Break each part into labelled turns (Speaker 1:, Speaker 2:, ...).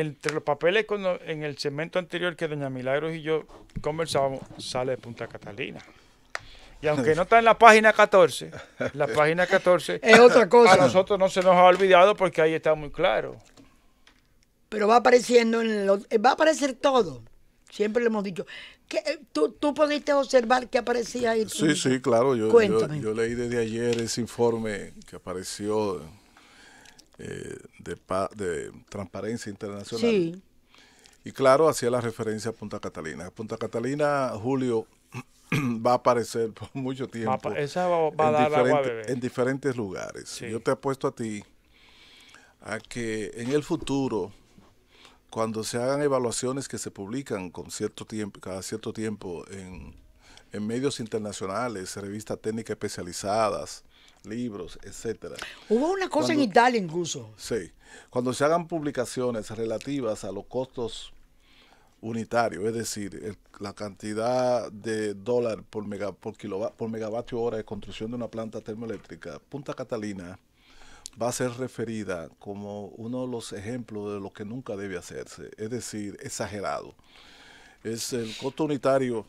Speaker 1: entre los papeles en el segmento anterior que Doña Milagros y yo conversábamos, sale de Punta Catalina. Y aunque no está en la página 14, la página 14 es otra cosa. A nosotros no se nos ha olvidado porque ahí está muy claro. Pero va apareciendo, en lo, eh, va a aparecer todo. Siempre le hemos dicho. que eh, tú, tú pudiste observar que aparecía ahí? Sí, sí, claro. yo leí desde ayer ese informe que apareció de, Transparencia Internacional. Y claro, hacía la referencia a Punta Catalina. Punta Catalina, Julio, va a aparecer por mucho tiempo. esa va, en, a dar agua en diferentes lugares. Yo te apuesto a ti a que en el futuro, cuando se hagan evaluaciones que se publican con cierto tiempo, cada cierto tiempo en, en medios internacionales, revistas técnicas especializadas, libros, etcétera. Hubo una cosa en Italia incluso. Sí, cuando se hagan publicaciones relativas a los costos unitarios, es decir, la cantidad de dólar por, mega, por, por megavatio hora de construcción de una planta termoeléctrica, Punta Catalina va a ser referida como uno de los ejemplos de lo que nunca debe hacerse, es decir, exagerado. Es el costo unitario,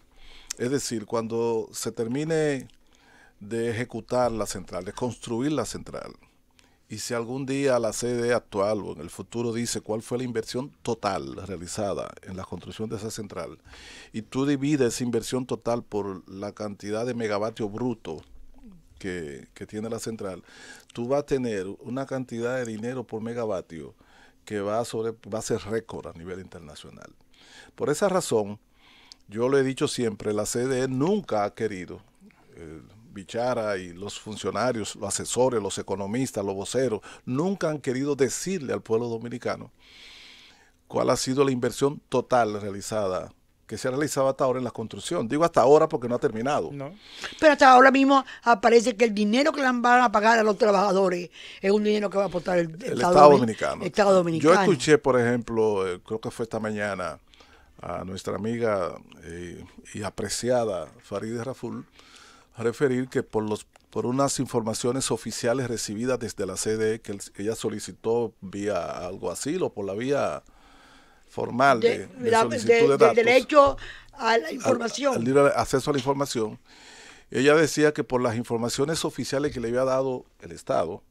Speaker 1: es decir, cuando se termine de ejecutar la central, de construir la central. Y si algún día la sede actual o en el futuro dice cuál fue la inversión total realizada en la construcción de esa central, y tú divides inversión total por la cantidad de megavatios bruto que, tiene la central, tú vas a tener una cantidad de dinero por megavatio que va, sobre, va a ser récord a nivel internacional. Por esa razón, yo lo he dicho siempre, la CDE nunca ha querido, eh, Bichara y los funcionarios, los asesores, los economistas, los voceros, nunca han querido decirle al pueblo dominicano cuál ha sido la inversión total realizada que se ha realizado hasta ahora en la construcción. Digo hasta ahora porque no ha terminado. Pero hasta ahora mismo aparece que el dinero que le van a pagar a los trabajadores es un dinero que va a aportar el, Estado, Dominicano. Yo escuché, por ejemplo, eh, creo que fue esta mañana, a nuestra amiga eh, y apreciada Farideh Raful, referir que por, los, por unas informaciones oficiales recibidas desde la CDE que ella solicitó vía algo así o por la vía formal de, derecho a la información. acceso a la información. Ella decía que por las informaciones oficiales que le había dado el Estado,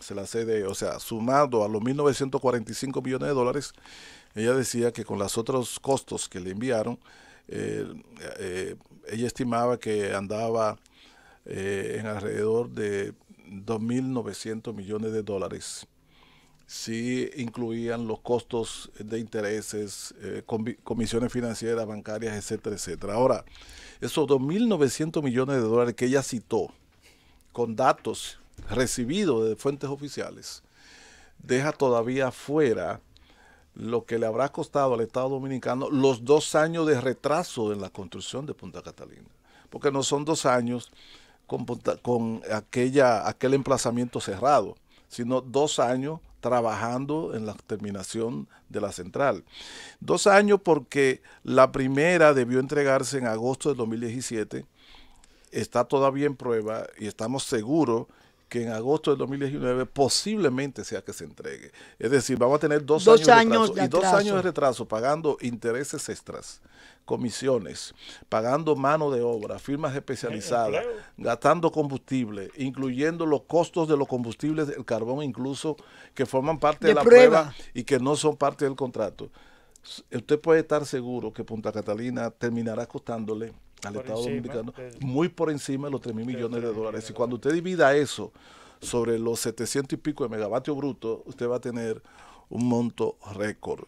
Speaker 1: se la sede o sea, sumado a los 1.945 millones de dólares, ella decía que con los otros costos que le enviaron, eh, eh, ella estimaba que andaba eh, en alrededor de 2.900 millones de dólares si incluían los costos de intereses, comisiones financieras, bancarias, etcétera, etcétera. Ahora, esos 2.900 millones de dólares que ella citó con datos recibidos de fuentes oficiales, deja todavía fuera lo que le habrá costado al Estado Dominicano los dos años de retraso en la construcción de Punta Catalina. Porque no son dos años con, aquella, aquel emplazamiento cerrado, sino dos años trabajando en la terminación de la central. Dos años porque la primera debió entregarse en agosto de 2017, está todavía en prueba y estamos seguros que en agosto del 2019 posiblemente sea que se entregue. Es decir, vamos a tener dos, años, de retraso, y dos años de retraso pagando intereses extras, comisiones, pagando mano de obra, firmas especializadas, gastando combustible, incluyendo los costos de los combustibles, el carbón incluso, que forman parte de, la prueba y que no son parte del contrato. Usted puede estar seguro que Punta Catalina terminará costándole al Estado Dominicano, muy por encima de los 3 mil millones de, dólares. Y cuando usted divida eso sobre los 700 y pico de megavatios brutos, usted va a tener un monto récord.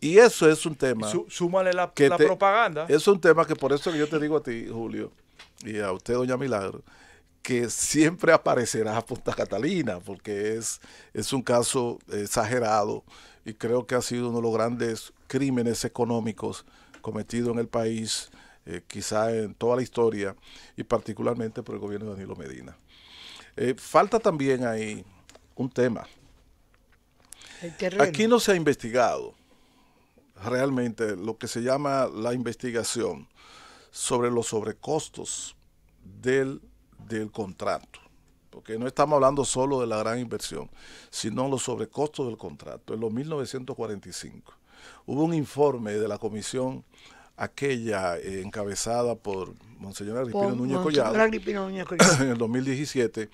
Speaker 1: Y eso es un tema. súmale la, propaganda. Es un tema que por eso yo te digo a ti, Julio, y a usted, Doña Milagro, que siempre aparecerá a Punta Catalina, porque es, es un caso exagerado y creo que ha sido uno de los grandes crímenes económicos cometidos en el país eh, quizá en toda la historia, y particularmente por el gobierno de Danilo Medina. Eh, falta también ahí un tema. Aquí no se ha investigado realmente lo que se llama la investigación sobre los sobrecostos del, del contrato porque no estamos hablando solo de la gran inversión, sino los sobrecostos del contrato. En los 1945 hubo un informe de la Comisión aquella eh, encabezada por Monseñor Agripino Núñez Collado en el 2017,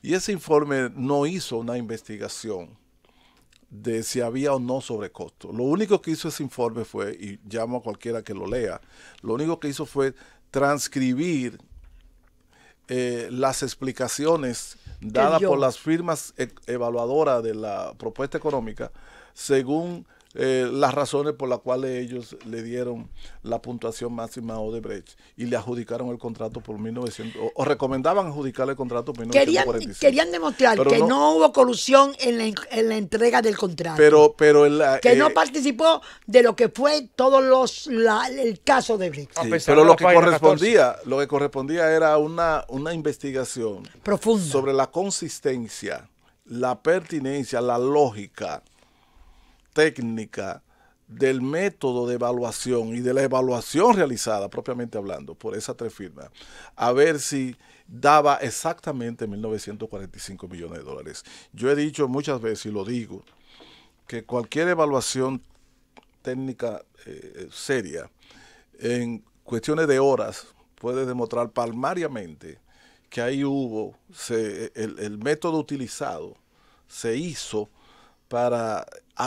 Speaker 1: y ese informe no hizo una investigación de si había o no sobrecosto. Lo único que hizo ese informe fue, y llamo a cualquiera que lo lea, lo único que hizo fue transcribir eh, las explicaciones dadas por las firmas e-, evaluadoras de la propuesta económica según eh, las razones por las cuales ellos le dieron la puntuación máxima a Odebrecht y le adjudicaron el contrato por 1900, o, recomendaban adjudicar el contrato por 1945. Querían, demostrar que no, hubo colusión en la, en la, entrega del contrato. Pero, pero que no eh, participó de lo que fue todo los, el caso de Brecht pero lo que correspondía, lo que correspondía era una, una investigación profunda sobre la consistencia, la pertinencia, la lógica técnica, del método de evaluación y de la evaluación realizada, propiamente hablando, por esas tres firmas, a ver si daba exactamente 1.945 millones de dólares. Yo he dicho muchas veces, y lo digo, que cualquier evaluación técnica eh, seria, en cuestiones de horas, puede demostrar palmariamente que ahí hubo, el método utilizado se hizo para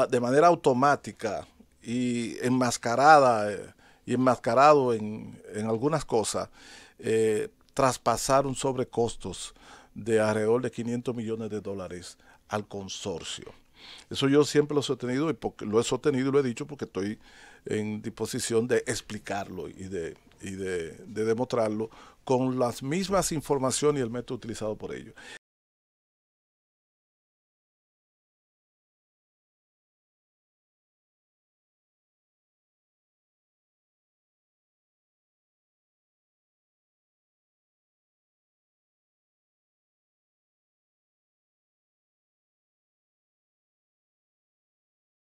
Speaker 1: de manera automática y enmascarada eh, y enmascarado en, algunas cosas, eh, traspasar un sobrecostos de alrededor de 500 millones de dólares al consorcio. Eso yo siempre lo he sostenido y lo he sostenido y lo he dicho porque estoy en disposición de explicarlo y de, de, de demostrarlo con las mismas informaciones y el método utilizado por ellos.